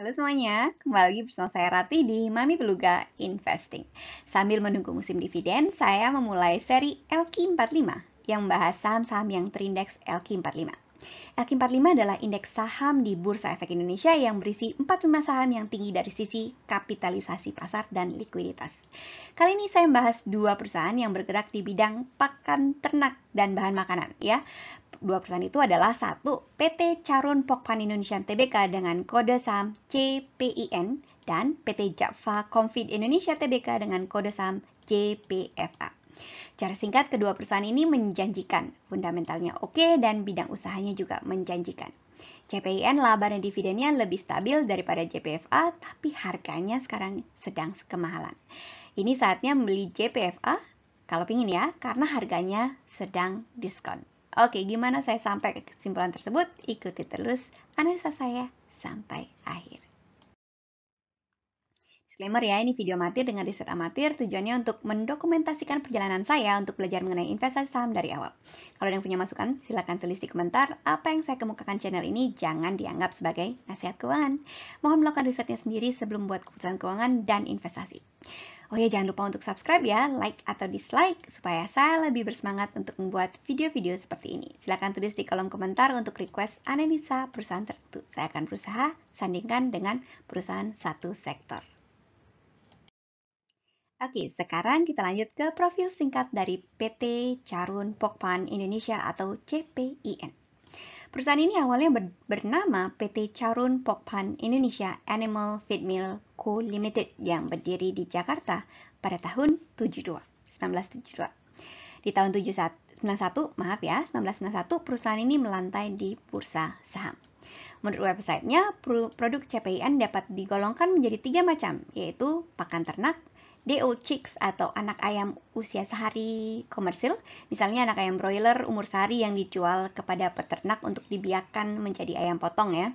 Halo semuanya, kembali bersama saya Rati di Mami Beluga Investing. Sambil menunggu musim dividen, saya memulai seri LQ45 yang membahas saham-saham yang terindeks LQ45. LQ45 adalah indeks saham di Bursa Efek Indonesia yang berisi 45 saham yang tinggi dari sisi kapitalisasi pasar dan likuiditas. Kali ini saya membahas dua perusahaan yang bergerak di bidang pakan ternak dan bahan makanan ya. Dua perusahaan itu adalah satu PT Carun Pokpan Indonesia Tbk dengan kode saham CPIN dan PT Java Confit Indonesia Tbk dengan kode saham JPFA. Secara singkat, kedua perusahaan ini menjanjikan. Fundamentalnya oke dan bidang usahanya juga menjanjikan. CPIN laba dan dividennya lebih stabil daripada JPFA, tapi harganya sekarang sedang kemahalan. Ini saatnya membeli JPFA kalau pingin ya, karena harganya sedang diskon. Oke, gimana saya sampai ke kesimpulan tersebut? Ikuti terus analisa saya sampai akhir. Disclaimer ya, ini video amatir dengan riset amatir, tujuannya untuk mendokumentasikan perjalanan saya untuk belajar mengenai investasi saham dari awal. Kalau ada yang punya masukan, silakan tulis di komentar. Apa yang saya kemukakan channel ini jangan dianggap sebagai nasihat keuangan. Mohon melakukan risetnya sendiri sebelum buat keputusan keuangan dan investasi. Oh ya, jangan lupa untuk subscribe ya, like atau dislike, supaya saya lebih bersemangat untuk membuat video-video seperti ini. Silakan tulis di kolom komentar untuk request analisa perusahaan tertentu. Saya akan berusaha sandingkan dengan perusahaan satu sektor. Oke, sekarang kita lanjut ke profil singkat dari PT Carun Pokpan Indonesia atau CPIN. Perusahaan ini awalnya ber bernama PT Carun Pokpan Indonesia Animal Feed Mill Co. Limited yang berdiri di Jakarta pada tahun 72, 1972. Di tahun 71, maaf ya, 1991 perusahaan ini melantai di bursa saham. Menurut websitenya, produk CPIN dapat digolongkan menjadi tiga macam, yaitu pakan ternak, DO chicks atau anak ayam usia sehari komersil, misalnya anak ayam broiler umur sehari yang dijual kepada peternak untuk dibiakan menjadi ayam potong ya.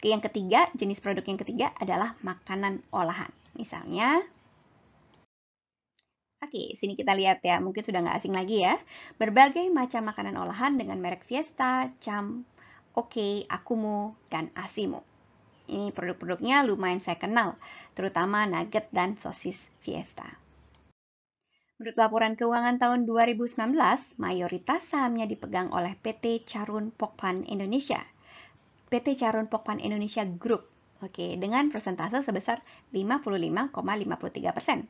Oke Yang ketiga, jenis produk yang ketiga adalah makanan olahan. Misalnya Oke, sini kita lihat ya, mungkin sudah nggak asing lagi ya. Berbagai macam makanan olahan dengan merek Fiesta, Cham, Oke, okay, Akumo, dan Asimo. Ini produk-produknya lumayan saya kenal, terutama nugget dan sosis Fiesta. Menurut laporan keuangan tahun 2019, mayoritas sahamnya dipegang oleh PT Carun Pokpan Indonesia. PT Carun Pokpan Indonesia Group Oke, dengan persentase sebesar 55,53 persen.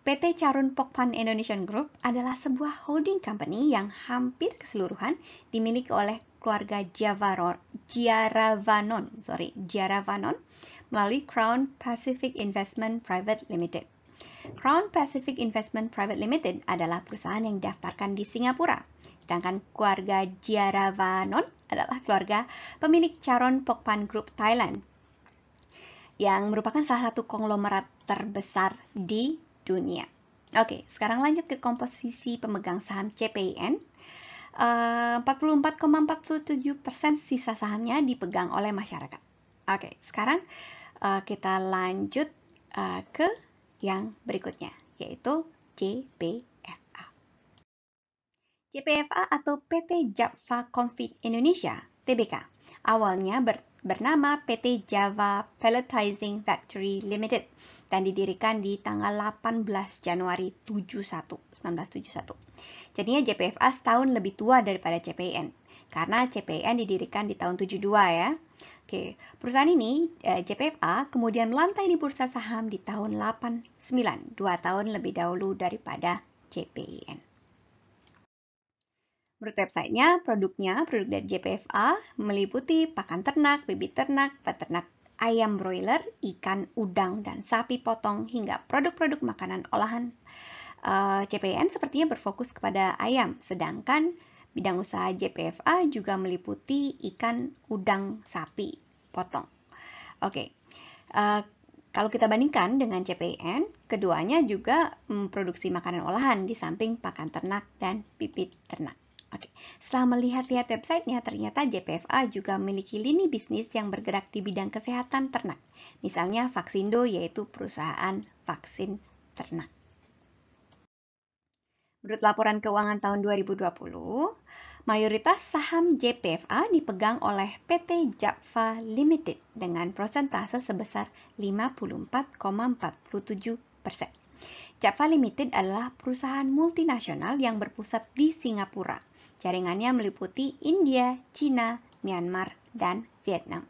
PT Carun Pokpan Indonesian Group adalah sebuah holding company yang hampir keseluruhan dimiliki oleh keluarga Javaror, Jiaravanon, sorry, Jiaravanon melalui Crown Pacific Investment Private Limited. Crown Pacific Investment Private Limited adalah perusahaan yang didaftarkan di Singapura, sedangkan keluarga Jiaravanon adalah keluarga pemilik Charon Pokpan Group Thailand yang merupakan salah satu konglomerat terbesar di dunia. Oke, sekarang lanjut ke komposisi pemegang saham CPIN. 44,47% eh, sisa sahamnya dipegang oleh masyarakat. Oke, sekarang eh, kita lanjut eh, ke yang berikutnya, yaitu CPFA. CPFA atau PT Japfa Confit Indonesia, TBK, awalnya ber bernama PT Java Pelletizing Factory Limited dan didirikan di tanggal 18 Januari 71, 1971. Jadinya JPFA setahun lebih tua daripada CPN karena CPN didirikan di tahun 72 ya. Oke, perusahaan ini eh, JPFA kemudian melantai di bursa saham di tahun 89, dua tahun lebih dahulu daripada CPN. Menurut websitenya, produknya, produk dari JPFA, meliputi pakan ternak, bibit ternak, peternak ayam broiler, ikan, udang, dan sapi potong, hingga produk-produk makanan olahan uh, eh, CPN sepertinya berfokus kepada ayam, sedangkan bidang usaha JPFA juga meliputi ikan, udang, sapi potong. Oke, okay. uh, eh, kalau kita bandingkan dengan CPN, keduanya juga memproduksi makanan olahan di samping pakan ternak dan bibit ternak. Oke, setelah melihat-lihat websitenya, ternyata JPFA juga memiliki lini bisnis yang bergerak di bidang kesehatan ternak. Misalnya Vaksindo yaitu perusahaan vaksin ternak. Menurut laporan keuangan tahun 2020, mayoritas saham JPFA dipegang oleh PT Japfa Limited dengan persentase sebesar 54,47 persen. Limited adalah perusahaan multinasional yang berpusat di Singapura. Jaringannya meliputi India, China, Myanmar, dan Vietnam.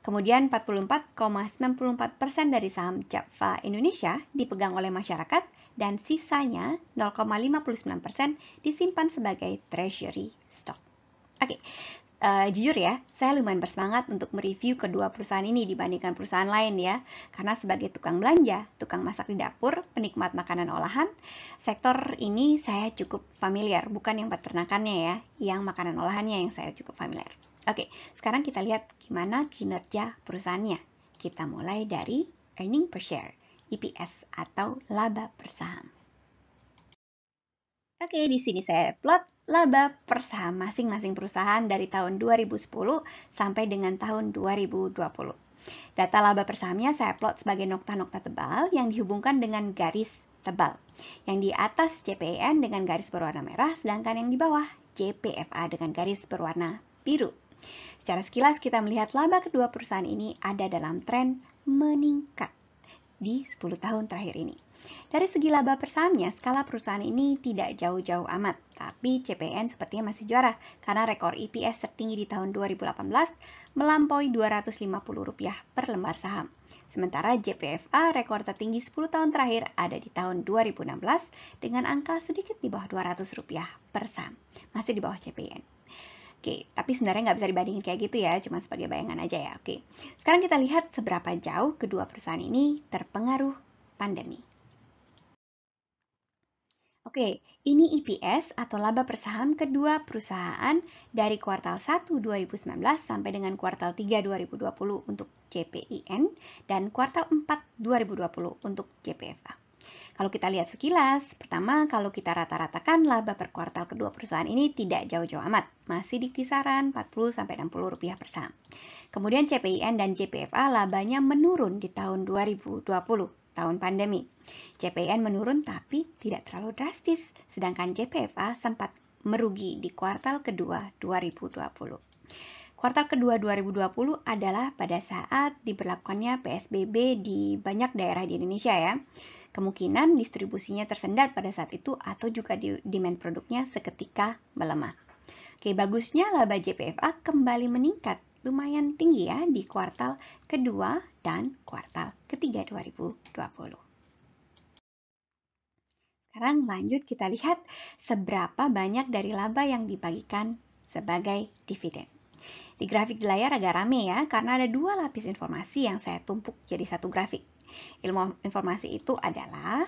Kemudian 44,94% persen dari saham Jaffa Indonesia dipegang oleh masyarakat dan sisanya 0,59% persen disimpan sebagai treasury stock. Oke, Uh, jujur ya, saya lumayan bersemangat untuk mereview kedua perusahaan ini dibandingkan perusahaan lain ya. Karena sebagai tukang belanja, tukang masak di dapur, penikmat makanan olahan, sektor ini saya cukup familiar, bukan yang peternakannya ya, yang makanan olahannya yang saya cukup familiar. Oke, sekarang kita lihat gimana kinerja perusahaannya. Kita mulai dari earning per share, EPS atau laba per saham. Oke, di sini saya plot laba per saham masing-masing perusahaan dari tahun 2010 sampai dengan tahun 2020. Data laba per sahamnya saya plot sebagai nokta-nokta tebal yang dihubungkan dengan garis tebal. Yang di atas CPN e dengan garis berwarna merah, sedangkan yang di bawah CPFa dengan garis berwarna biru. Secara sekilas kita melihat laba kedua perusahaan ini ada dalam tren meningkat di 10 tahun terakhir ini. Dari segi laba persahamnya, skala perusahaan ini tidak jauh-jauh amat. Tapi CPN sepertinya masih juara karena rekor EPS tertinggi di tahun 2018 melampaui Rp250 per lembar saham. Sementara JPFA rekor tertinggi 10 tahun terakhir ada di tahun 2016 dengan angka sedikit di bawah Rp200 per saham, masih di bawah CPN. Oke, tapi sebenarnya nggak bisa dibandingin kayak gitu ya, cuma sebagai bayangan aja ya. Oke, sekarang kita lihat seberapa jauh kedua perusahaan ini terpengaruh pandemi. Oke, ini EPS atau laba per saham kedua perusahaan dari kuartal 1 2019 sampai dengan kuartal 3 2020 untuk CPIN dan kuartal 4 2020 untuk CPFA. Kalau kita lihat sekilas, pertama kalau kita rata-ratakan laba per kuartal kedua perusahaan ini tidak jauh-jauh amat, masih di kisaran 40-60 rupiah per saham. Kemudian CPIN dan CPFA labanya menurun di tahun 2020 tahun pandemi. CPN menurun tapi tidak terlalu drastis, sedangkan JPFA sempat merugi di kuartal kedua 2020. Kuartal kedua 2020 adalah pada saat diberlakukannya PSBB di banyak daerah di Indonesia ya. Kemungkinan distribusinya tersendat pada saat itu atau juga demand produknya seketika melemah. Oke, bagusnya laba JPFA kembali meningkat lumayan tinggi ya di kuartal kedua dan kuartal ketiga 2020. Sekarang lanjut kita lihat seberapa banyak dari laba yang dibagikan sebagai dividen. Di grafik di layar agak rame ya, karena ada dua lapis informasi yang saya tumpuk jadi satu grafik. Ilmu informasi itu adalah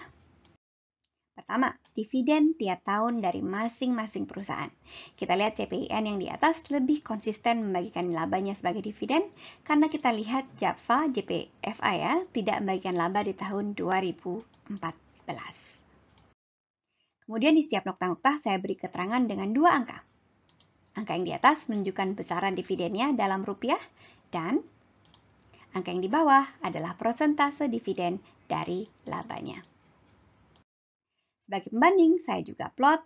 Pertama, dividen tiap tahun dari masing-masing perusahaan. Kita lihat CPIN yang di atas lebih konsisten membagikan labanya sebagai dividen karena kita lihat Java JPFA ya tidak membagikan laba di tahun 2014. Kemudian di setiap nokta-nokta saya beri keterangan dengan dua angka. Angka yang di atas menunjukkan besaran dividennya dalam rupiah dan angka yang di bawah adalah persentase dividen dari labanya. Sebagai pembanding, saya juga plot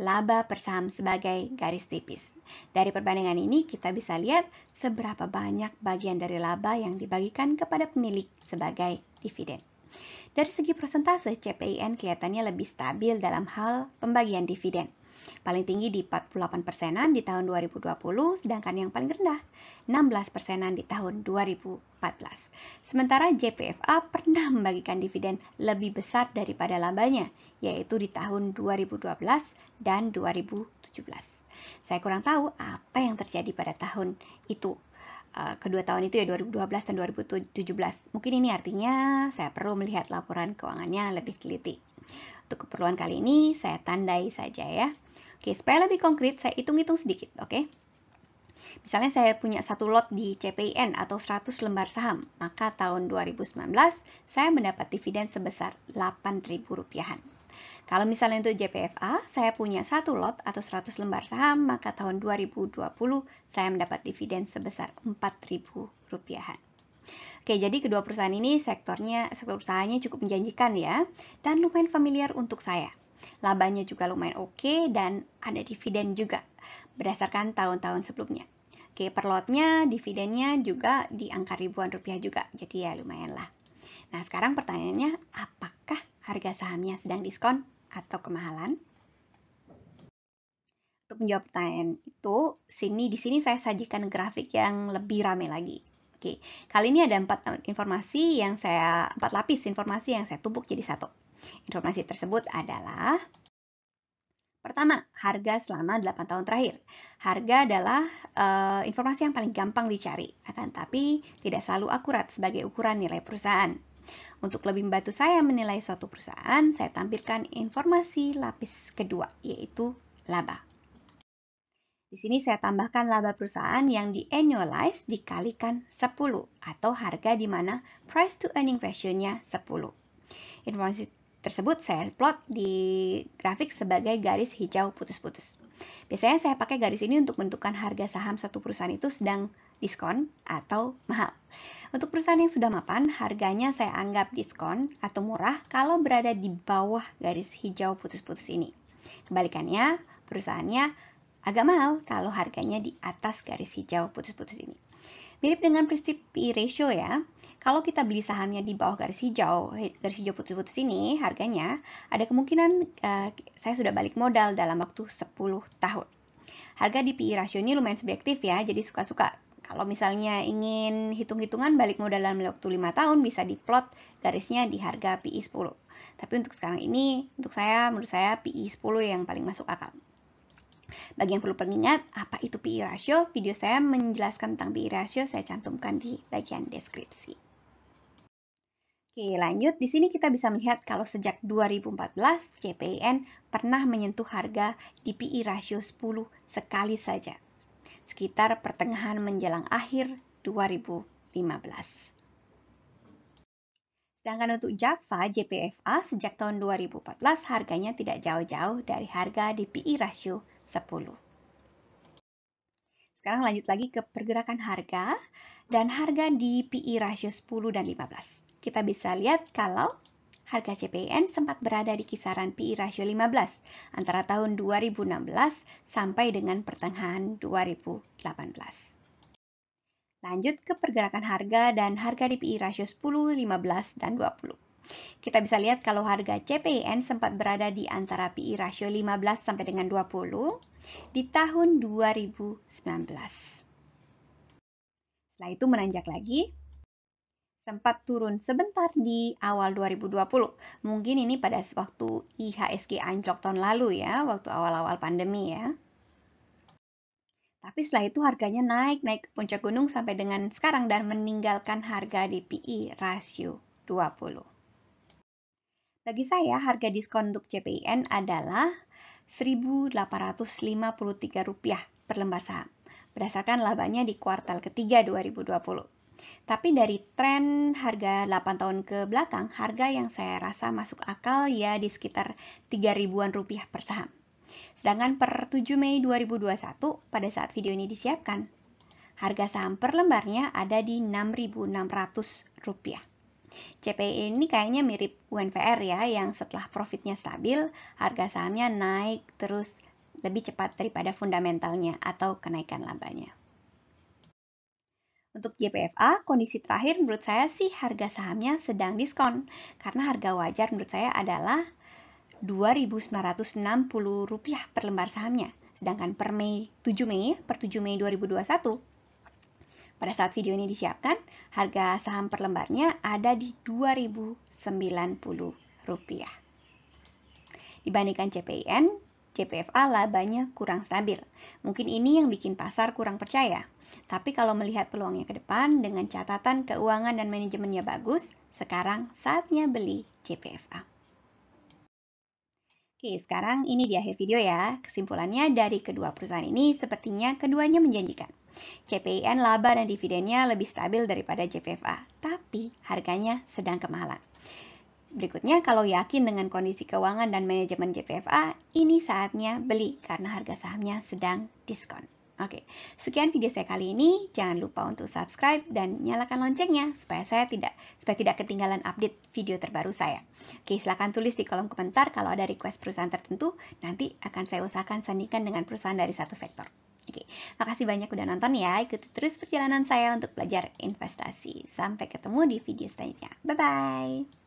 laba per saham sebagai garis tipis. Dari perbandingan ini kita bisa lihat seberapa banyak bagian dari laba yang dibagikan kepada pemilik sebagai dividen. Dari segi persentase, CPIN kelihatannya lebih stabil dalam hal pembagian dividen. Paling tinggi di 48 persenan di tahun 2020, sedangkan yang paling rendah 16 persenan di tahun 2014. Sementara JPFA pernah membagikan dividen lebih besar daripada lambanya, yaitu di tahun 2012 dan 2017. Saya kurang tahu apa yang terjadi pada tahun itu eh, kedua tahun itu ya 2012 dan 2017. Mungkin ini artinya saya perlu melihat laporan keuangannya lebih teliti. Untuk keperluan kali ini saya tandai saja ya. Oke, supaya lebih konkret, saya hitung-hitung sedikit, oke? Misalnya saya punya satu lot di CPIN atau 100 lembar saham, maka tahun 2019 saya mendapat dividen sebesar Rp8.000 rupiah. Kalau misalnya untuk JPFA, saya punya satu lot atau 100 lembar saham, maka tahun 2020 saya mendapat dividen sebesar Rp4.000 rupiah. Oke, jadi kedua perusahaan ini sektornya, sektor usahanya cukup menjanjikan ya, dan lumayan familiar untuk saya. Labanya juga lumayan oke okay, dan ada dividen juga berdasarkan tahun-tahun sebelumnya. Oke, per lotnya dividennya juga di angka ribuan rupiah juga. Jadi ya lumayan lah. Nah, sekarang pertanyaannya apakah harga sahamnya sedang diskon atau kemahalan? Untuk menjawab pertanyaan itu, sini di sini saya sajikan grafik yang lebih rame lagi. Oke, kali ini ada empat eh, informasi yang saya empat lapis informasi yang saya tumpuk jadi satu. Informasi tersebut adalah Pertama, harga selama 8 tahun terakhir. Harga adalah uh, informasi yang paling gampang dicari, akan tapi tidak selalu akurat sebagai ukuran nilai perusahaan. Untuk lebih membantu saya menilai suatu perusahaan, saya tampilkan informasi lapis kedua, yaitu laba. Di sini saya tambahkan laba perusahaan yang di annualize dikalikan 10 atau harga di mana price to earning ratio-nya 10. Informasi tersebut saya plot di grafik sebagai garis hijau putus-putus. Biasanya saya pakai garis ini untuk menentukan harga saham satu perusahaan itu sedang diskon atau mahal. Untuk perusahaan yang sudah mapan, harganya saya anggap diskon atau murah kalau berada di bawah garis hijau putus-putus ini. Kebalikannya, perusahaannya agak mahal kalau harganya di atas garis hijau putus-putus ini. Mirip dengan prinsip P ratio ya, kalau kita beli sahamnya di bawah garis hijau, garis hijau putus-putus ini harganya, ada kemungkinan uh, saya sudah balik modal dalam waktu 10 tahun. Harga di PI rasio ini lumayan subjektif ya, jadi suka-suka. Kalau misalnya ingin hitung-hitungan balik modal dalam waktu 5 tahun bisa diplot garisnya di harga PI 10. Tapi untuk sekarang ini, untuk saya, menurut saya PI 10 yang paling masuk akal. Bagi yang perlu pengingat, apa itu PI ratio? Video saya menjelaskan tentang PI ratio saya cantumkan di bagian deskripsi. Oke, lanjut. Di sini kita bisa melihat kalau sejak 2014 CPN pernah menyentuh harga DPI rasio 10 sekali saja. Sekitar pertengahan menjelang akhir 2015. Sedangkan untuk Java JPFA sejak tahun 2014 harganya tidak jauh-jauh dari harga DPI rasio 10. Sekarang lanjut lagi ke pergerakan harga dan harga DPI rasio 10 dan 15 kita bisa lihat kalau harga CPN sempat berada di kisaran PI ratio 15 antara tahun 2016 sampai dengan pertengahan 2018. Lanjut ke pergerakan harga dan harga di PI ratio 10, 15, dan 20. Kita bisa lihat kalau harga CPN sempat berada di antara PI ratio 15 sampai dengan 20 di tahun 2019. Setelah itu menanjak lagi, sempat turun sebentar di awal 2020. Mungkin ini pada waktu IHSG anjlok tahun lalu ya, waktu awal-awal pandemi ya. Tapi setelah itu harganya naik, naik ke puncak gunung sampai dengan sekarang dan meninggalkan harga DPI rasio 20. Bagi saya, harga diskon untuk CPIN adalah Rp1.853 per lembar saham, berdasarkan labanya di kuartal ketiga 2020. Tapi dari tren harga 8 tahun ke belakang, harga yang saya rasa masuk akal ya di sekitar 3 ribuan rupiah per saham. Sedangkan per 7 Mei 2021, pada saat video ini disiapkan, harga saham per lembarnya ada di 6.600 rupiah. CPI ini kayaknya mirip UNVR ya, yang setelah profitnya stabil, harga sahamnya naik terus lebih cepat daripada fundamentalnya atau kenaikan lambanya. Untuk JPFA, kondisi terakhir menurut saya sih harga sahamnya sedang diskon karena harga wajar menurut saya adalah Rp2.960 per lembar sahamnya. Sedangkan per Mei 7 Mei ya, per 7 Mei 2021 pada saat video ini disiapkan, harga saham per lembarnya ada di Rp2.090. Dibandingkan CPIN, CPFA labanya kurang stabil. Mungkin ini yang bikin pasar kurang percaya. Tapi kalau melihat peluangnya ke depan dengan catatan keuangan dan manajemennya bagus, sekarang saatnya beli CPFA. Oke, sekarang ini di akhir video ya. Kesimpulannya dari kedua perusahaan ini sepertinya keduanya menjanjikan. CPIN laba dan dividennya lebih stabil daripada CPFA, tapi harganya sedang kemahalan. Berikutnya, kalau yakin dengan kondisi keuangan dan manajemen JPFA, ini saatnya beli karena harga sahamnya sedang diskon. Oke, sekian video saya kali ini. Jangan lupa untuk subscribe dan nyalakan loncengnya supaya saya tidak supaya tidak ketinggalan update video terbaru saya. Oke, silakan tulis di kolom komentar kalau ada request perusahaan tertentu, nanti akan saya usahakan sandingkan dengan perusahaan dari satu sektor. Oke, makasih banyak udah nonton ya. Ikuti terus perjalanan saya untuk belajar investasi. Sampai ketemu di video selanjutnya. Bye-bye!